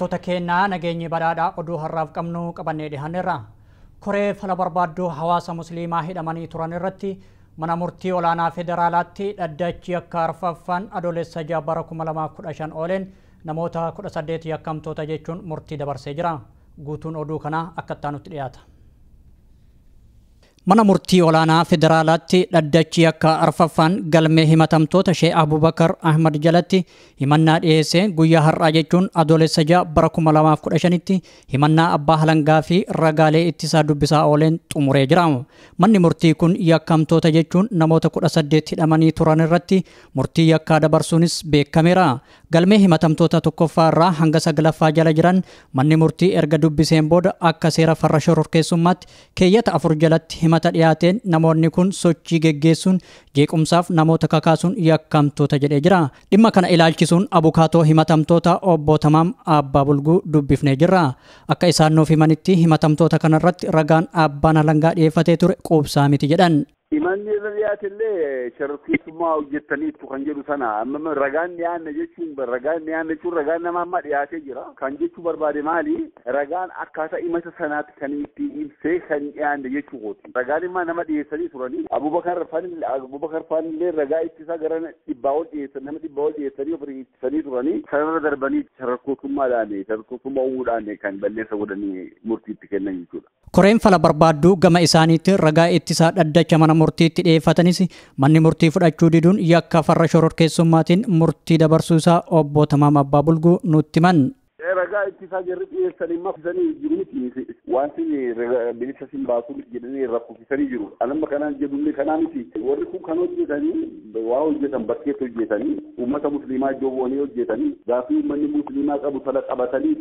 Dhaggeeffattoota keennaa nageenyi badhaadhaa oduu har'aaf qabnu qabannee dhi'hanirra Koree fala barbaadduu hawaasa musliimaa hidhamanii turan irratti mana murtii olaanaa federaalaatti dhaddaachi akka arfaffaan adoolessa bara 2015 ooleen namoota 18 yakkamtoota jechuun murtii dabarsee jira. Guutuun oduu kanaa akka nutti dhiyaata. Mana murtii olaanaa federaalaatti dhaddachi akka arfaffaan galmee himatamtoota shee Abubakar Ahmad jalatti himannaa dhiyeesse guyyaa har'aa jechuun adoolessa ja'a bara 2015tti himannaa abbaa halangaa fi ragaalee ittisaa dubbisaa ooleen xumuree jira. Manni murtii kun yakkamtoota jechuun namoota 18 hidhamanii turan irratti murtii yakkaa dabarsuunis beekameera. galmee himatamtoota tokkoffaa irraa hanga sagalaffaa jala jiran manni murtii erga dubbiseen booda akka seera farra shoror keessummaatti keeyyata afur jalatti himata dhiyaateen namoonni kun sochii geggeessuun jeequmsaaf namoota kakaasuun yakkamtoota jedhee jira. Dhimma kana ilaalchisuun abukaatoo himatamtoota obbo Tamaam Abbaa Bulguu dubbifnee jira. Akka isaan nuuf himanitti himatamtoota kanarratti ragaan abbaan alangaa dhiyeeffatee ture quubsaa miti jedhan. Imalli irra dhiyaatellee sharriftummaa hojjettaniitu kan jedhu sana amma ragaan dhiyaanne nama jira kan jechuu barbaade maali ragaan akkaataa imata sanaatti kan itti ibsee kan dhiyaanne nama dhiyeessanii abubakar faanillee ragaa gara darbanii kan fala barbaadduu gama isaaniitti ragaa ittisaa dhaddacha mana murtii itti dhiyeeffatanis manni murtii fudhachuu diduun yakka farra shoror keessummaatiin murtii dabarsuusaa obbo Tamaam Abbaa Bulguu nutti man. Seera ragaa ittisaa jirri dhiyeessanii maffisanii jirumti wanti bilisa sin baasuun jedhanii rakkofisanii jiru. Anamma kanaan jedhumne kanaa miti warri kun kan hojjetanii waa hojjetan bakkeetti hojjetanii uummata musliimaa iddoo bu'anii hojjetanii gaafii uummanni musliimaa qabu tala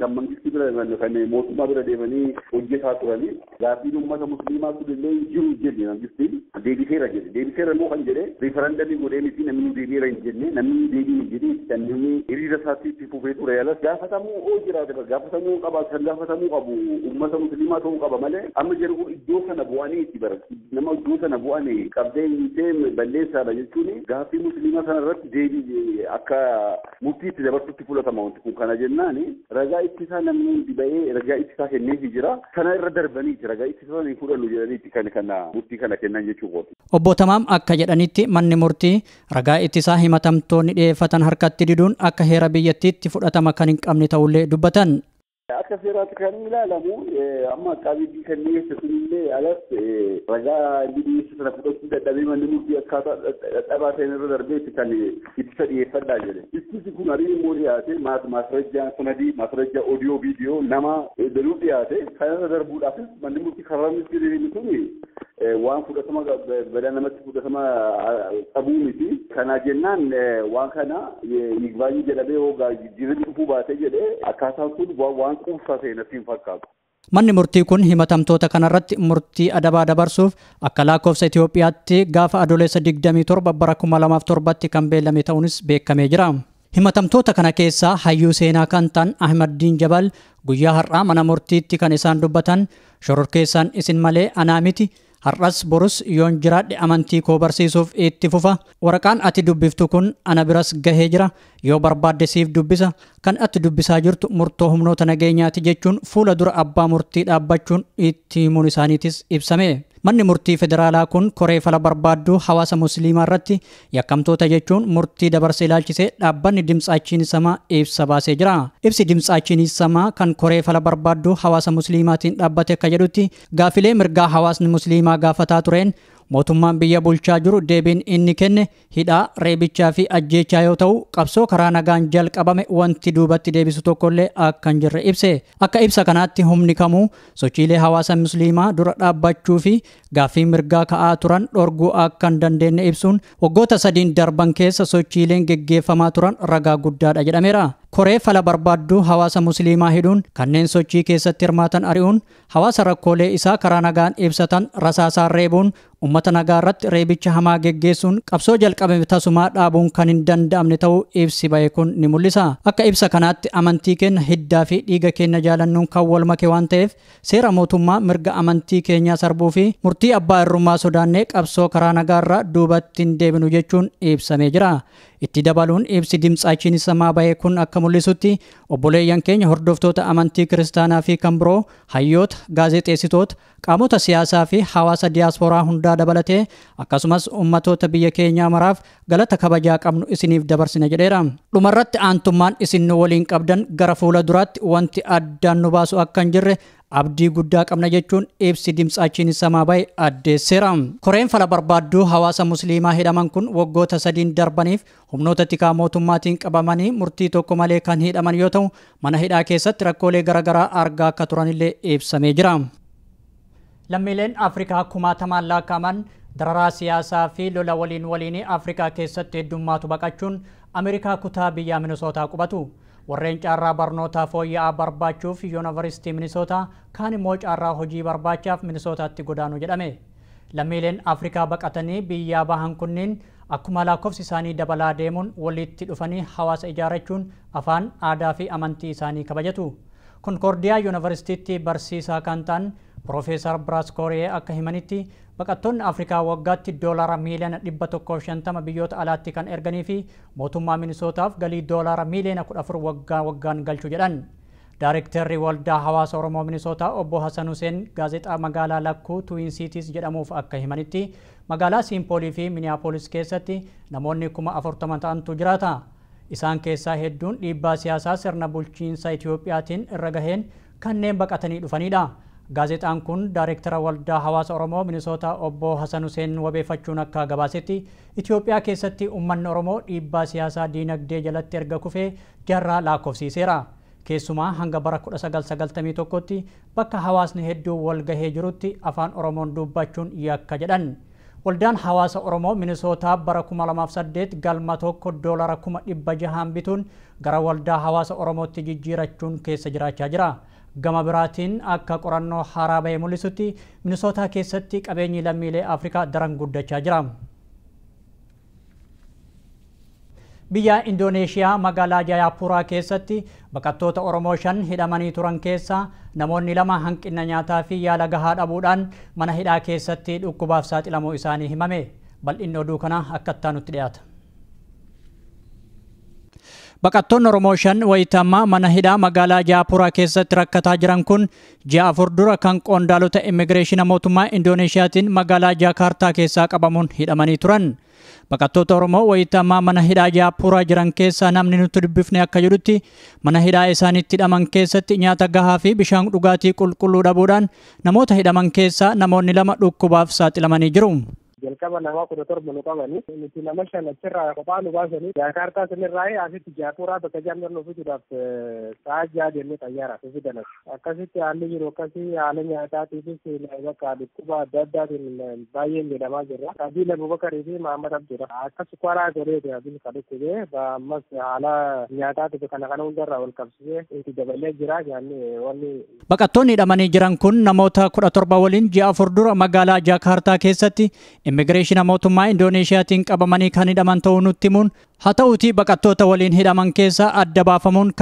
kan mangisti bira kan mootummaa bira deemanii hojjetaa turanii gaafiin uummata musliimaa sun illee jiru jedhe deebiseera immoo kan jedhe riifarandamii miti itti jedhaa dabar qabu musliimaa ta'uu malee amma jiru iddoo kana bu'aniiti baratu nama iddoo kana qabdee hiitee balleessaadha jechuuni gaaffii musliimaa sana irratti deebii akka kana ragaa ittisaa ragaa ittisaa jira kana irra ragaa murtii kana kennan jechuudha. Obbo Tamaam akka jedhanitti manni murtii ragaa ittisaa himatamtoonni dhiyeeffatan harkatti diduun akka heera biyyattiitti fudhatama kan hin qabne jabatan ከሴራ ትክክል አለሙ አማ አቃቢ ከኔ ስኩኒሌ አለፍ ረጋ እንግዲህ ስትረፍቶች ደዳቤ መንሙ አካታ ጠባ ሰነሩ ደርቤ ትካል ይትሰድ ይፈዳ ጀለ እስቲ ስኩን አሪ ሞሪያቴ ማት ማስረጃ ሰነዲ ማስረጃ ኦዲዮ ቪዲዮ ነማ ደሉ ዲያቴ ሰነሩ ደርቡዳፍ መንሙ ከረም ስሪ ምቱኒ ዋን ፉደተማ በዳነመት ፉደተማ ጠቡ ሚቲ ከና ጀናን ዋን ከና ይግባኝ ጀለቤ ወጋ ጅጅብ ፉባቴ ጀለ አካታ ኩን ዋን ቁ Manni murtii kun himatamtoota kanarratti murtii adabaa dabarsuuf akka lakkoofsa Itoophiyaatti gaafa adoleessa 27 bara 2007tti kan beelame ta'uunis beekamee jira. Himatamtoota kana keessaa hayyuu seenaa kan ta'an Ahmaddiin Jabal guyyaa har'aa mana murtiitti kan isaan dubbatan shororkeessaan isin malee anaa miti har'as borus yoon jiraadhe amantii koo barsiisuuf itti fufa waraqaan ati dubbiftu kun ana biras gahee jira yoo barbaadde siif dubbisa kan ati dubbisaa jirtu murtoo humnoota nageenyaati jechuun fuula dura abbaa murtii dhaabbachuun itti himuun isaaniitis ibsame Manni murtii federaalaa kun koree fala barbaaddu hawaasa musliimaa irratti yakkamtoota jechuun murtii dabarse ilaalchisee dhaabbanni dimtsaachiin samaa ibsa baasee jira. Ibsi dimtsaachiin samaa kan koree fala barbaaddu hawaasa musliimaatiin dhaabbate akka jedhutti gaafilee mirgaa hawaasni musliimaa gaafataa tureen mootummaan biyya bulchaa jiru deebiin inni kenne hidhaa reebichaa fi ajjeechaa yoo ta'u qabsoo karaa nagaan jalqabame wanti duubatti deebisu tokkollee akka hin jirre ibse akka ibsa kanaatti humni kamuu sochiilee hawaasa musliimaa dura dhaabbachuu fi gaaffii mirgaa ka'aa turan dhorguu akka hin dandeenye ibsuun waggoota sadiin darban keessa sochiileen geggeeffamaa turan ragaa guddaadha jedhameera. koree fala barbaadduu hawaasa musliimaa hidhuun kanneen sochii keessatti hirmaatan ari'uun hawaasa rakkoolee isaa karaa nagaan ibsatan rasaasaan reebuun ummata nagaa irratti reebicha hamaa geggeessuun qabsoo jalqabe tasuma dhaabuun kan hin danda'amne ta'uu ibsi ba'e kun ni mul'isa. Akka ibsa kanaatti amantii kenna hiddaa fi dhiiga keenya jaalannuun kan wal make waan ta'eef seera mootummaa mirga amantii keenyaa sarbuu fi murtii abbaa irrummaa sodaannee qabsoo karaa nagaa irraa duubatti hin deebinu jechuun ibsamee jira. itti dabaluun ibsi dimtsaachiin samaa maabayee kun akka mul'isutti obboleeyyan keenya hordoftoota amantii kiristaanaa fi kan biroo hayyoota gaazexeessitoota qaamota siyaasaa fi hawaasa diyaasporaa hundaa dabalatee akkasumas ummatoota biyya keenyaa maraaf galata kabajaa qabnu isiniif dabarsina jedheera. Dhumarratti aantummaan isin waliin qabdan gara fuula duraatti wanti addaan nu baasu akka hin jirre abdii guddaa qabna jechuun ibsi dimtsaachiin samaa baay'ee addeesseera. Koreen fala barbaadduu hawaasa musliimaa hidhaman kun waggoota sadiin darbaniif humnoota tikaa mootummaatiin qabamanii murtii tokko malee kan hidhaman yoo ta'u mana hidhaa keessatti rakkoolee garaa argaa akka turanillee ibsamee jira. Lammiileen Afrikaa kumaatamaan laakaman dararaa siyaasaa fi lola waliin waliinii Afrikaa keessatti heddummaatu baqachuun Ameerikaa kutaa biyyaa Minisootaa qubatu. warreen caarraa barnootaa fooyya'aa barbaachuuf yuunivarsiitii minisootaa kaan immoo caarraa hojii barbaachaaf minisootaatti godaanu jedhame. Lammiileen Afrikaa baqatanii biyyaa bahan kunniin akkuma laakofsi isaanii dabalaa deemuun walitti dhufanii hawaasa ijaarrachuun afaan, aadaa fi amantii isaanii kabajatu. Konkoordiyaa yuunivarsiitiitti barsiisaa kan ta'an Piroofeesar Biraas akka himanitti Baqattoonni Afrikaa waggaatti doolaara miiliyoona dhibba biyyoota alaatti kan erganii fi mootummaa Minisootaaf galii doolaara miiliyoona 14 waggaa waggaan galchu jedhan. Daayirektarri waldaa hawaasa Oromoo Minisootaa obbo hasan Huseen gaazexaa magaalaa lakkuu Tuwiinsiitiis jedhamuuf akka himanitti magaalaa Siimpoolii fi Miniyaapolis keessatti namoonni kuma afurtama ta'antu jiraata. Isaan keessaa hedduun dhiibbaa siyaasaa sirna bulchiinsa Itiyoophiyaatiin irra gaheen kanneen baqatanii dhufanidha. Gaazexaan kun Daayireektara Waldaa Hawaasa Oromoo minisootaa Obbo Hasan Huseen wabeeffachuun akka gabaasetti Itoophiyaa keessatti uummanni Oromoo dhiibbaa siyaasaa diinagdee jalatti erga kufee jaarraa lakkoofsiiseera. Keessumaa hanga bara 1991tti bakka hawaasni hedduu wal gahee jirutti afaan Oromoon dubbachuun yakka jedhan. Waldaan hawaasa Oromoo Minisootaa bara 2008 galma tokko dhibba 1600 bituun gara waldaa hawaasa Oromootti jijjiirachuun keessa jiraachaa jira. gama biraatiin akka qorannoo haaraa bahee mul'isutti minisootaa keessatti qabeenyi lammiilee afrikaa daran guddachaa jira. biyya indoneeshiyaa magaalaa jayaapuraa keessatti baqattoota oromoo shan hidhamanii turan keessa namoonni lama hanqina nyaataa fi yaala gahaa dhabuudhaan mana hidhaa keessatti dhukkubaaf saaxilamuu isaanii himame bal'inni oduu kana akkattaa nutti dhiyaata. Baqattoonni Oromoo shan wayitamaa mana hidhaa magaalaa Jaapuraa keessatti rakkataa jiran kun ji'a afur dura kan qondaalota immigireeshina mootummaa Indooneeshiyaatiin magaalaa Jaakaartaa keessaa qabamuun hidhamanii turan. Baqattoota Oromoo wayitamaa mana hidhaa Jaapuraa jiran keessaa namni nutti dubbifne akka jedhutti mana hidhaa isaanitti hidhaman keessatti nyaata gahaa fi bishaan dhugaatii qulqulluu dhabuudhaan namoota hidhaman keessaa namoonni lama dhukkubaaf saaxilamanii jiru. jalqaba namaa kudha torba nu qabani nuti nama shan achirraa kophaa nu baasanii Jaakartaa sinirraa asitti Jaapuraa bakka jaamnarnu fiduudhaaf sa'a akkasitti jiru haala bakka adda jirra. haala dabalee hidhamanii jiran kun namoota kudha torba waliin ji'a afur dura magaalaa Jaakartaa keessatti immigireeshinii mootummaa Indoneeshiyaatiin qabamanii kan hidhaman ta'uu nutti himuun hatauti ta'uutii baqattoota waliin hidhaman keessa adda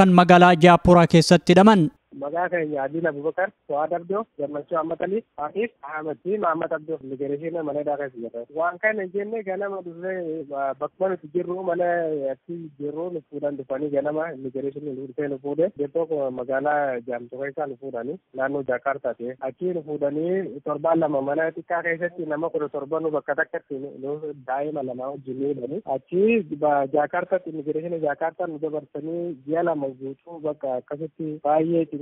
kan magaalaa Jaapuraa kesa tidaman magaa keenya adil Abubakar, Fu'aad Abdoo, Gammachuu Ahmad Ali, Hafiif Ahmad fi Mahammad Abdoo immigireeshinii maleedaa keessa Waan jenne ganama dhufee bakka nuti jirru mana achi jirru nu fuudhan dhufanii ganama immigireeshinii nu dhufee nu fuudhe jettoo magaalaa jaamtuka isaa nu fuudhanii naannoo Jaakartaa ta'e achii nu fuudhanii torbaan lama mana xiqqaa keessatti nama kudha torba nu bakka takkatti nu daa'ima lama wajjin miidhanii achi Jaakartatti immigireeshinii nu dabarsanii ji'a lama guutuu bakka akkasitti baay'ee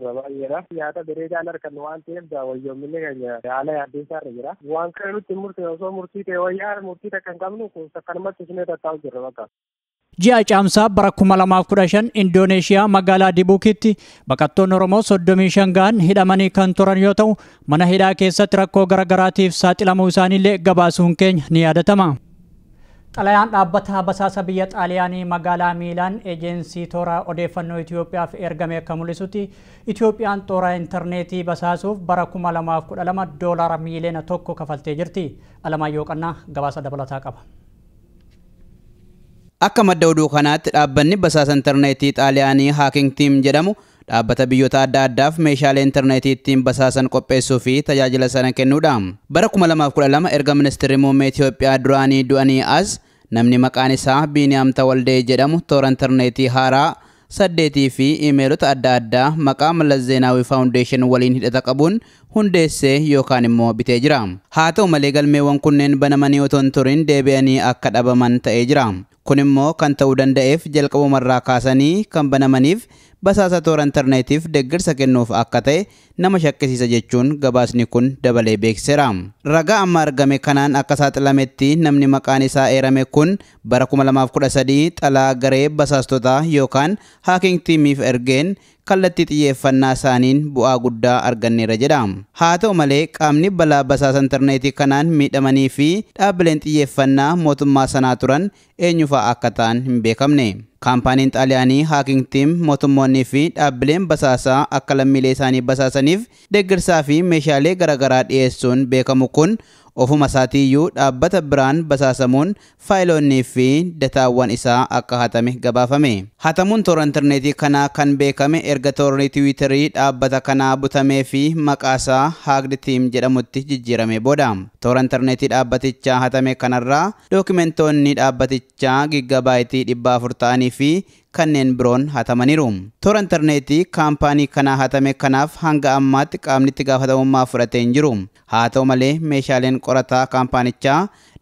jirra baay'eedhaaf nyaata biree jaalar kan waan ta'eef daawwayyoomminni keenya haala yaaddee isaarra jira waan kan nutti murte osoo wayyaa murtii takka qabnu qabnu sakkanumatti isinee tattaa'u jirra bakka. Ji'a caamsaa bara 2015 Indooneeshiyaa magaalaa Dibuukitti baqattoonni Oromoo 35 gahan hidhamanii kan turan yoo ta'u mana hidhaa keessatti rakkoo garaa garaatiif saaxilamuu isaaniillee gabaasuun keenya ni yaadatama. Xalayaan dhaabbata basaasa biyya xaaliyaanii magaalaa Miilaan eejensii tooraa odeeffannoo Itoophiyaaf ergame akka mul'isutti Itoophiyaan toora intarneetii basaasuuf bara 2012 doolara miiliyoona tokko kafaltee jirti. Alamaayyoo Qannaa gabaasa dabalataa qaba. Akka madda oduu kanaatti dhaabbanni basaasa intarneetii xaaliyaanii Haaking Tiim jedhamu dhaabbata biyyoota adda addaaf meeshaalee intarneetii ittiin basaasan qopheessuu fi tajaajila sana kennuudha. Bara 2012 erga ministeerri muummee Itiyoophiyaa duraanii du'anii as namni maqaan isaa Biiniyaam Tawaldee jedhamu toora intarneetii haaraa saddeetii fi imeelota adda addaa maqaa Mallas Zeenaawii Faawundeeshin waliin hidhata qabuun hundeessee yookaan immoo bitee jira. Haa ta'u malee galmeewwan kunneen banamanii otoo hin turin deebi'anii akka dhabaman ta'ee jira. Kun immoo kan ta'uu danda'eef jalqabumarraa kaasanii kan banamaniif basaasa toora intarneetiif deeggarsa kennuuf akka ta'e nama shakkisiisa jechuun gabaasni kun dabalee beeksiseera. Ragaa amma argame kanaan akka saaxilametti namni maqaan isaa eerame kun bara 2013 xalaa garee basaastotaa yookaan haaking tiimiif ergeen kallattii xiyyeeffannaa isaaniin bu'aa guddaa arganneera jedha. Haa ta'u malee qaamni balaa basaasa intarneetii kanaan miidhamanii fi dhaabbileen xiyyeeffannaa mootummaa sanaa turan eenyufaa akka ta'an hin beekamne. Kaampaaniin xaaliyaanii haakingtiin mootummoonnii fi dhaabbileen basaasaa akka lammiilee isaanii basaasaniif deeggarsaa fi meeshaalee garaagaraa dhiyeessuun beekamu kun ofuma isaatii iyyuu dhaabbata biraan basaasamuun faayiloonnii fi dataawwan isaa akka hatame gabaafame. Hatamuun toora intarneetii kanaa kan beekame erga toorni tiwiitarii dhaabbata kanaa butamee fi maqaasaa haagdi tiim jedhamutti jijjiirame booda. toora interneetii dhaabbatichaa hatame kanarraa dookumentoonni dhaabbatichaa giggabaayitii dhibbaa afur ta'anii fi kanneen biroon hatamaniiru. Toora interneetii kaampaanii kanaa hatame kanaaf hanga ammaatti qaamni itti gaafatamummaa fudhatee hin jiru. Haa ta'u malee meeshaaleen qorataa kaampaanichaa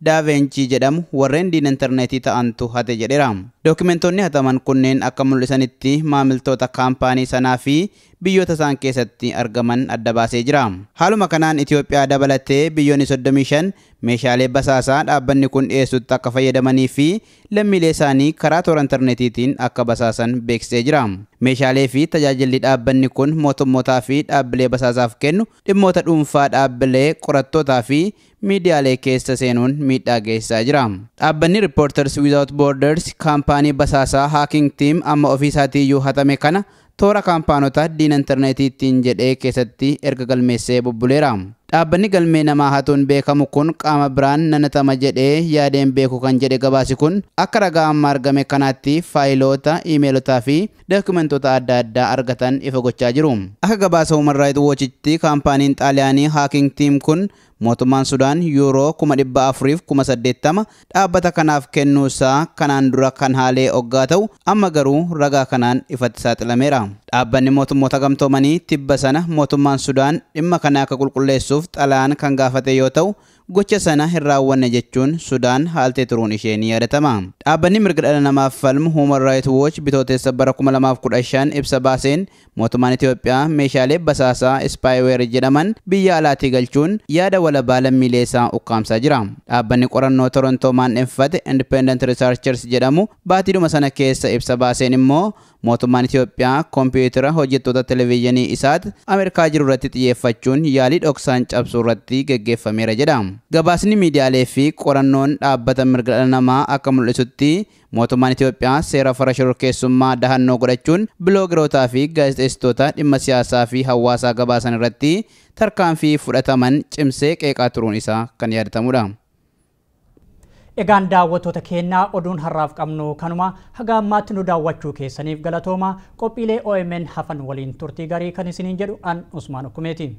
daaveenchii jedhamu warreen diina interneetii ta'antu hate jedheera. Dookumentoonni hataman kunneen akka mul'isanitti maamiltoota kaampaanii sanaa fi biyyoota isaan keessatti argaman adda baasee jira. Haaluma kanaan Itoophiyaa dabalatee biyyoonni soddomii shan meeshaalee basaasaa dhaabbanni kun dhiyeessutti akka fayyadamanii fi lammiilee isaanii karaa toora intarneetiitiin akka basaasan beeksisee jira. Meeshaalee fi tajaajilli dhaabbanni kun mootummootaa fi dhaabbilee basaasaaf kennu dhimmoota dhuunfaa dhaabbilee qorattootaa fi miidiyaalee keessa seenuun miidhaa geessisaa jira. Dhaabbanni Reporters Without Borders kaampaanii basaasaa Hacking Team amma ofiisaatii iyyuu hatame kana toora kaampaanota diin intarneetiitiin jedhee keessatti erga galmeessee bubbuleera. Dhaabbanni galmee namaa haatuun beekamu kun qaama biraan nanatama jedhee yaadeen beeku kan jedhe gabaasi kun akka ragaa amma argame kanaatti faayiloota, iimeelotaa fi dookumentoota adda addaa argatan ifa gochaa jiru. Akka gabaasa Human Rights kaampaaniin Xaaliyaanii Haaking tiim kun Mootummaan Sudaan yuuroo 480 dhaabbata kanaaf kennuu isaa kanaan dura kan haalee oggaa ta'u amma garuu ragaa kanaan ifatti saaxilameera. Dhaabbanni mootummoota gamtoomanii tibba sana mootummaan Sudaan dhimma kana akka qulqulleessuuf xalaan kan gaafate yoo ta'u gocha sana hin raawwanne jechuun Sudaan haaltee turuun ishee ni yaadatama. Dhaabbanni mirga dhala namaaf falmu Human Rights Watch bitooteessa bara 2015 ibsa baaseen mootummaan Itoophiyaa meeshaalee basaasaa ispaayiweer jedhaman biyya alaatii galchuun yaada walabaa lammiilee isaa ukkaamsaa jira. Dhaabbanni qorannoo Torontoo maan'effate Independent Researchers jedhamu baatiidhuma sana keessa ibsa baaseen immoo mootummaan Itoophiyaa kompiitara hojjettoota televezyiinii isaati Ameerikaa jiru irratti xiyyeeffachuun yaalii dhoksaan cabsuu irratti geggeeffameera jedha. Gabaasni miidiyaalee fi qorannoon dhaabbata mirga dhala namaa akka mul'isutti mootummaan Itoophiyaa seera fara shororkeessummaa dahannoo godhachuun biloogerootaa fi gaazexeessitoota dhimma siyaasaa fi hawaasaa gabaasan irratti tarkaanfii fudhataman cimsee qeeqaa turuun isaa kan yaadatamudha. Egaan daawwattoota keenyaa oduun har'aaf qabnu kanuma haga ammaatti nu daawwachuu keessaniif galatoomaa qophiilee OMN hafan waliin turtii garii kan isiniin jedhu an Usmaan Okkumeeti.